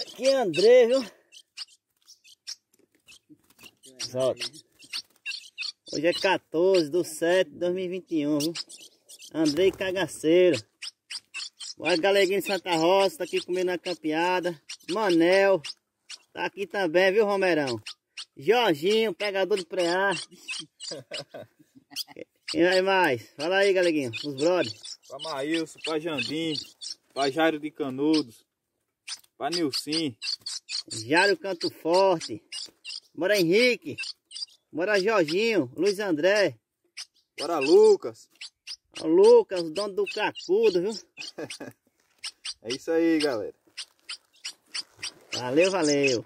Aqui é André, viu? Solta. Hoje é 14 de 7 de 2021, viu? Andrei Cagaceiro. o Galeguinho de Santa Rosa, tá aqui comendo a campeada. Manel, tá aqui também, viu, Romerão? Jorginho, pegador de preá. Quem é mais? Fala aí, galeguinho, os brothers. Pra Maílson, pra Jandim, pra Jairo de Canudos, pra Nilcim. Jairo Canto Forte, Mora Henrique, mora Jorginho, Luiz André. Bora Lucas. Lucas, dono do cacudo, viu? é isso aí, galera. Valeu, valeu.